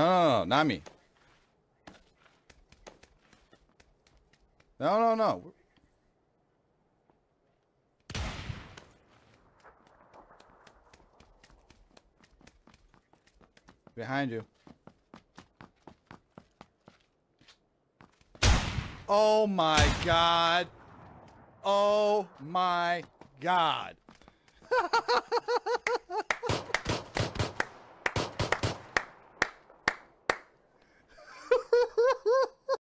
No, no, no, not me. No, no, no. Behind you. Oh my god. Oh my god.